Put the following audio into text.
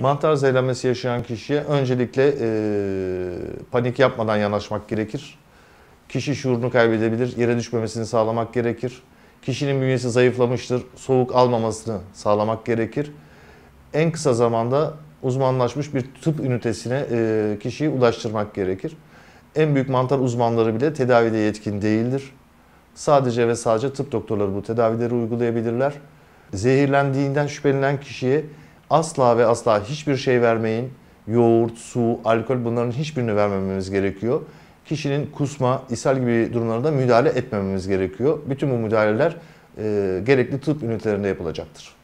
Mantar zehirlenmesi yaşayan kişiye öncelikle e, panik yapmadan yanaşmak gerekir. Kişi şuurunu kaybedebilir, yere düşmemesini sağlamak gerekir. Kişinin bünyesi zayıflamıştır, soğuk almamasını sağlamak gerekir. En kısa zamanda uzmanlaşmış bir tıp ünitesine e, kişiyi ulaştırmak gerekir. En büyük mantar uzmanları bile tedavide yetkin değildir. Sadece ve sadece tıp doktorları bu tedavileri uygulayabilirler. Zehirlendiğinden şüphelenen kişiye asla ve asla hiçbir şey vermeyin. Yoğurt, su, alkol bunların hiçbirini vermememiz gerekiyor. Kişinin kusma, ishal gibi durumlarda müdahale etmememiz gerekiyor. Bütün bu müdahaleler e, gerekli tıp ünitelerinde yapılacaktır.